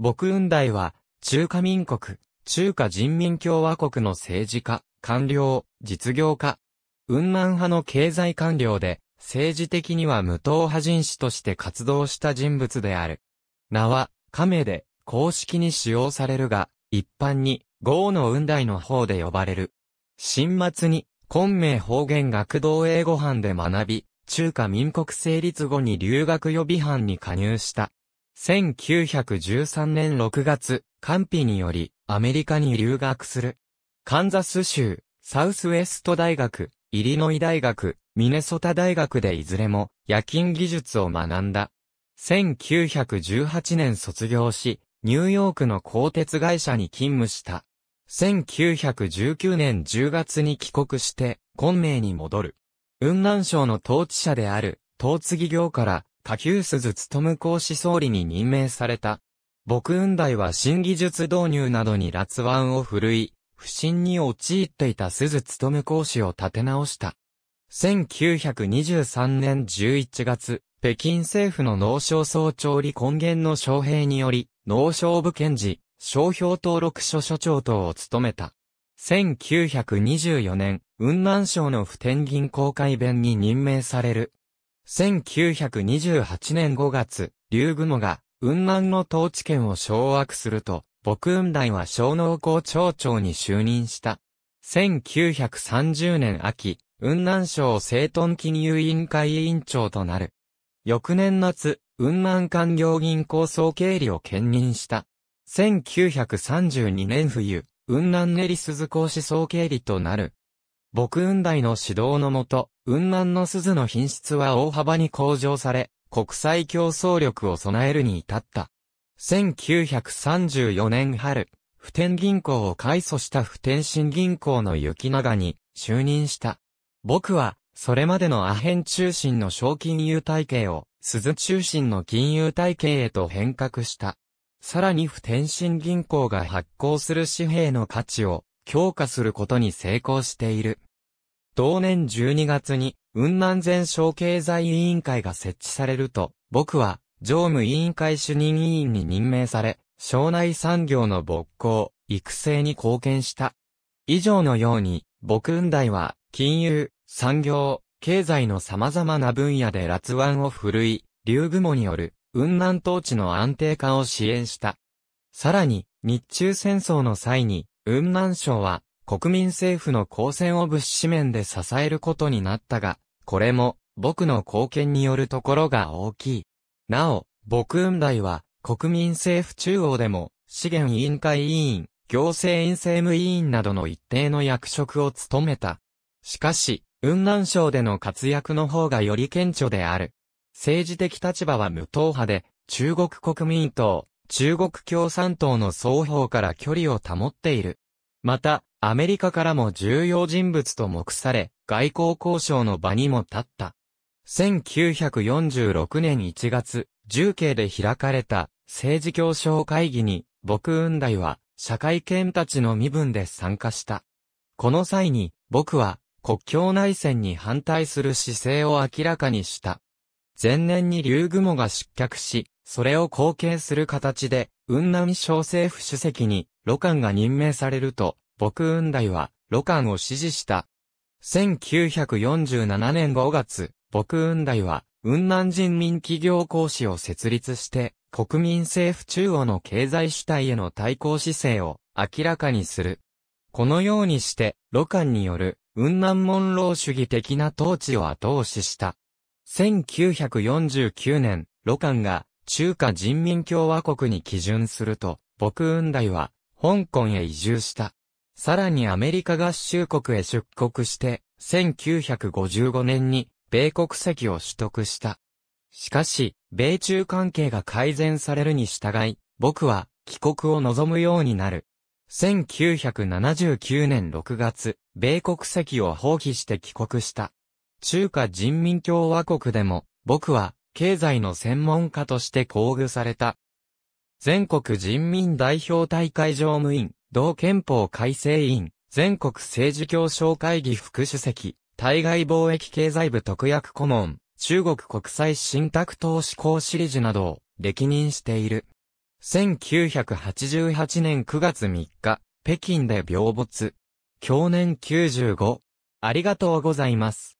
牧雲台は、中華民国、中華人民共和国の政治家、官僚、実業家。雲南派の経済官僚で、政治的には無党派人士として活動した人物である。名は、亀で、公式に使用されるが、一般に、豪の雲台の方で呼ばれる。新末に、昆明方言学童英語班で学び、中華民国成立後に留学予備班に加入した。1913年6月、カンピにより、アメリカに留学する。カンザス州、サウスウェスト大学、イリノイ大学、ミネソタ大学でいずれも夜勤技術を学んだ。1918年卒業し、ニューヨークの鋼鉄会社に勤務した。1919年10月に帰国して、昆明に戻る。雲南省の統治者である、統治業から下級鈴む講師総理に任命された。牧雲台は新技術導入などに辣腕を振るい、不信に陥っていた鈴む講師を立て直した。1923年11月、北京政府の農商総長理根源の招聘により、農商部検事、商標登録所所長等を務めた。1924年、雲南省の普天銀公会弁に任命される。1928年5月、竜雲が、雲南の統治権を掌握すると、僕雲南は小農校町長に就任した。1930年秋、雲南省整頓金融委員会委員長となる。翌年夏、雲南官業銀行総経理を兼任した。1932年冬、雲南ネリ鈴子師総経理となる。牧雲台の指導のもと、雲南の鈴の品質は大幅に向上され、国際競争力を備えるに至った。1934年春、普天銀行を改組した普天新銀行の雪長に就任した。僕は、それまでのアヘン中心の小金融体系を、鈴中心の金融体系へと変革した。さらに普天新銀行が発行する紙幣の価値を強化することに成功している。同年12月に、雲南全省経済委員会が設置されると、僕は、常務委員会主任委員に任命され、省内産業の勃興、育成に貢献した。以上のように、僕雲大は、金融、産業、経済の様々な分野で辣腕を振るい、竜雲による、雲南統治の安定化を支援した。さらに、日中戦争の際に、雲南省は、国民政府の公選を物資面で支えることになったが、これも僕の貢献によるところが大きい。なお、僕雲台は国民政府中央でも資源委員会委員、行政院政務委員などの一定の役職を務めた。しかし、雲南省での活躍の方がより顕著である。政治的立場は無党派で、中国国民党、中国共産党の双方から距離を保っている。また、アメリカからも重要人物と目され、外交交渉の場にも立った。1946年1月、重慶で開かれた政治協商会議に、僕雲台は社会権たちの身分で参加した。この際に、僕は国境内戦に反対する姿勢を明らかにした。前年に竜雲が失脚し、それを後継する形で、雲南省政府主席に、露官が任命されると、僕雲台は、露館を支持した。1947年5月、僕雲台は、雲南人民企業公使を設立して、国民政府中央の経済主体への対抗姿勢を明らかにする。このようにして、露館による、雲南門老主義的な統治を後押しした。1949年、露館が中華人民共和国に基準すると、僕雲台は香港へ移住した。さらにアメリカ合衆国へ出国して、1955年に米国籍を取得した。しかし、米中関係が改善されるに従い、僕は帰国を望むようになる。1979年6月、米国籍を放棄して帰国した。中華人民共和国でも、僕は経済の専門家として厚遇された。全国人民代表大会常務員、同憲法改正委員、全国政治協商会議副主席、対外貿易経済部特約顧問、中国国際信託投資講師理事などを歴任している。1988年9月3日、北京で病没。去年95。ありがとうございます。